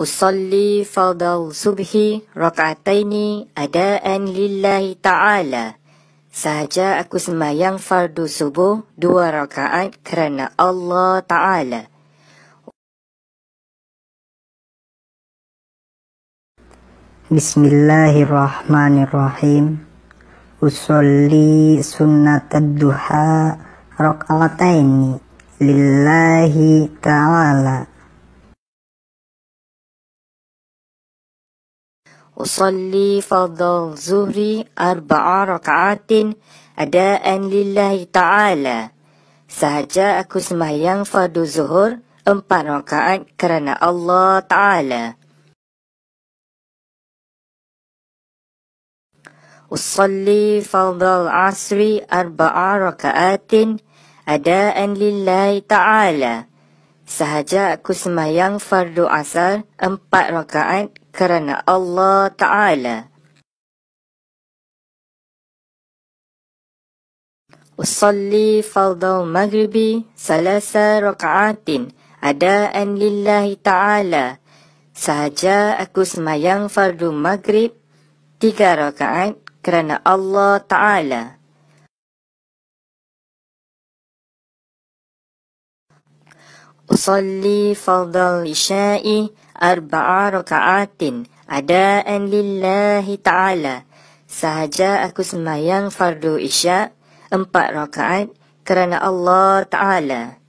usalli fardal subhi rakaataini adaan lillahi ta'ala. Sahaja aku semayang fardu subuh dua rakaat kerana Allah Ta'ala. Bismillahirrahmanirrahim. Usalli sunnat ad-duha rakaataini lillahi ta'ala. أصلي فضل الظهر أربع ركعات أداء لله تعالى سهجا أكو سمهيان فضل الظهر أربع ركعات كرنا الله تعالى أصلي فضل العصر أربع ركعات أداء لله تعالى Sahaja aku semayang fardu asar empat rakaat kerana Allah Ta'ala. Usalli fardu maghribi salasa rakaatin ada an lillahi ta'ala. Sahaja aku semayang fardu maghrib tiga rakaat kerana Allah Ta'ala. أصلي فرض العشاء أربع ركعات أداء لله Taala. Sahaja aku semayang fardu isya empat rakaat kerana Allah Ta'ala.